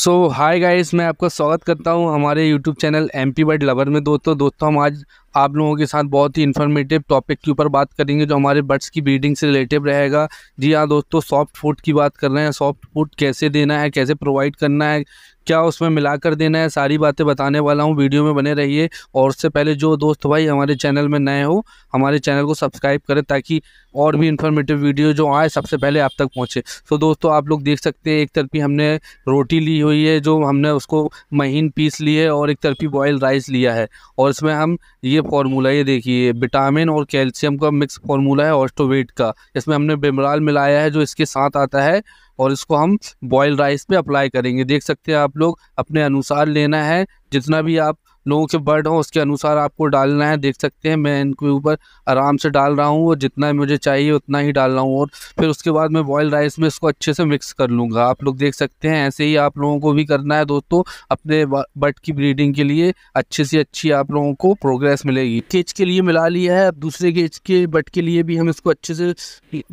सो hi guys मैं आपका स्वागत करता हूँ हमारे YouTube channel M P bird lover में दोस्तों दोस्तों हम आज आप लोगों के साथ बहुत ही इन्फॉर्मेटिव टॉपिक के ऊपर बात करेंगे जो हमारे बर्ड्स की ब्रीडिंग से रिलेटिव रहेगा जी हाँ दोस्तों सॉफ्ट फूड की बात कर रहे हैं सॉफ्ट फूड कैसे देना है कैसे प्रोवाइड करना है क्या उसमें मिलाकर देना है सारी बातें बताने वाला हूँ वीडियो में बने रहिए और उससे पहले जो दोस्त भाई हमारे चैनल में नए हो हमारे चैनल को सब्सक्राइब करें ताकि और भी इन्फॉर्मेटिव वीडियो जो आए सबसे पहले आप तक पहुँचे तो दोस्तों आप लोग देख सकते हैं एक तरफी हमने रोटी ली हुई है जो हमने उसको महीन पीस ली है और एक तरफी बॉयल राइस लिया है और इसमें हम ये ये फार्मूला ये देखिए विटामिन और कैल्शियम का मिक्स फार्मूला है ऑस्टोवेट का इसमें हमने बिमराल मिलाया है जो इसके साथ आता है और इसको हम बॉयल राइस पे अप्लाई करेंगे देख सकते हैं आप लोग अपने अनुसार लेना है जितना भी आप लोगों के बर्ड हों उसके अनुसार आपको डालना है देख सकते हैं मैं इनके ऊपर आराम से डाल रहा हूँ और जितना मुझे चाहिए उतना ही डाल रहा हूँ और फिर उसके बाद मैं बॉयल राइस में इसको अच्छे से मिक्स कर लूँगा आप लोग देख सकते हैं ऐसे ही आप लोगों को भी करना है दोस्तों अपने बर्ड की ब्रीडिंग के लिए अच्छे से अच्छी आप लोगों को प्रोग्रेस मिलेगी केज के लिए मिला लिया है अब दूसरे केज के बट के लिए भी हम इसको अच्छे से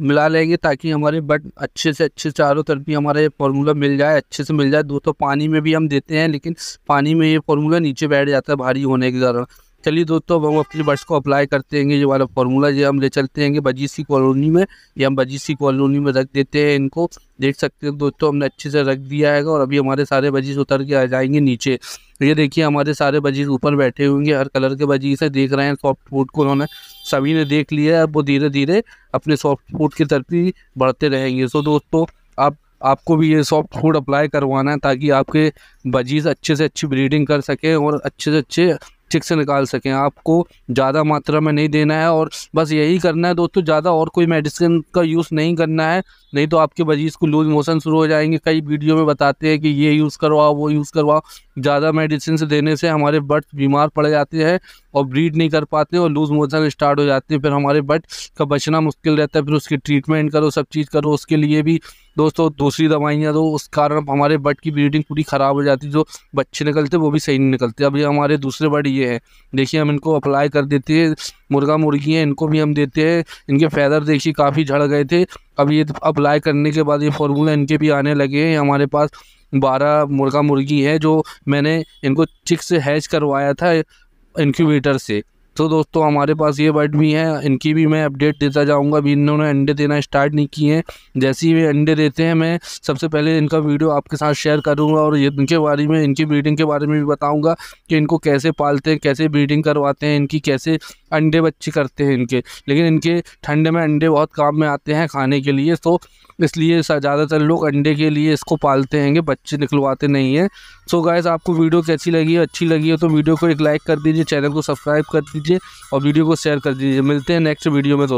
मिला लेंगे ताकि हमारे बट अच्छे से अच्छे चारों तरफ भी हमारा ये फॉर्मूला मिल जाए अच्छे से मिल जाए दोस्तों पानी में भी हम देते हैं लेकिन पानी में ये फॉर्मूला नीचे बैठ जाता लगता मतलब है भारी होने के कारण चलिए दोस्तों अब हम अपने बर्ड्स को अप्लाई करते हैं ये वाला फार्मूला ये हम ले चलते हैं बजीसी कॉलोनी में ये हम बजीसी कॉलोनी में रख देते हैं इनको देख सकते हैं दोस्तों हमने अच्छे से रख दिया है और अभी हमारे सारे बजीज उतर के आ जाएंगे नीचे ये देखिए हमारे सारे बजीज ऊपर बैठे होंगे हर कलर के बजीज है देख रहे हैं सॉफ्ट फूड को उन्होंने सभी ने देख लिया है अब वो धीरे धीरे अपने सॉफ्ट फूड की तरफ ही बढ़ते रहेंगे सो दोस्तों आप आपको भी ये सॉफ्ट फूड अप्लाई करवाना है ताकि आपके बजीज़ अच्छे से अच्छी ब्रीडिंग कर सकें और अच्छे से अच्छे चिक्स से निकाल सकें आपको ज़्यादा मात्रा में नहीं देना है और बस यही करना है दोस्तों ज़्यादा और कोई मेडिसिन का यूज़ नहीं करना है नहीं तो आपके बजीज़ को लूज मोशन शुरू हो जाएंगे कई वीडियो में बताते हैं कि ये यूज़ करवाओ वो यूज़ करवाओ ज़्यादा मेडिसिन देने से हमारे बर्ड बीमार पड़ जाते हैं और ब्रीड नहीं कर पाते और लूज़ मोशन स्टार्ट हो जाते हैं फिर हमारे बर्ड का बचना मुश्किल रहता है फिर उसकी ट्रीटमेंट करो सब चीज़ करो उसके लिए भी दोस्तों दूसरी दवाइयाँ तो उस कारण हमारे बर्ड की ब्रीडिंग पूरी ख़राब हो जाती जो बच्चे निकलते वो भी सही नहीं निकलते अब ये हमारे दूसरे बर्ड ये हैं देखिए हम इनको अप्लाई कर देते हैं मुर्गा मुर्गी हैं इनको भी हम देते हैं इनके फैदर देखिए काफ़ी झड़ गए थे अब ये अप्लाई करने के बाद ये फार्मूला इनके भी आने लगे हैं हमारे पास बारह मुर्गा मुर्गी है जो मैंने इनको चिक्स से हैच करवाया था इनक्यूबेटर से तो दोस्तों हमारे पास ये बर्ड भी हैं इनकी भी मैं अपडेट देता जाऊँगा अभी इन्होंने अंडे देना स्टार्ट नहीं किए हैं जैसे ही वे अंडे देते हैं मैं सबसे पहले इनका वीडियो आपके साथ शेयर करूँगा और इनके बारे में इनकी ब्रीडिंग के बारे में भी बताऊँगा कि इनको कैसे पालते हैं कैसे ब्रीडिंग करवाते हैं इनकी कैसे अंडे बच्चे करते हैं इनके लेकिन इनके ठंडे में अंडे बहुत काम में आते हैं खाने के लिए तो इसलिए ज़्यादातर लोग अंडे के लिए इसको पालते हैं बच्चे निकलवाते नहीं हैं सो so आपको वीडियो कैसी लगी है अच्छी लगी है तो वीडियो को एक लाइक कर दीजिए चैनल को सब्सक्राइब कर दीजिए और वीडियो को शेयर कर दीजिए मिलते हैं नेक्स्ट वीडियो में दोस्तों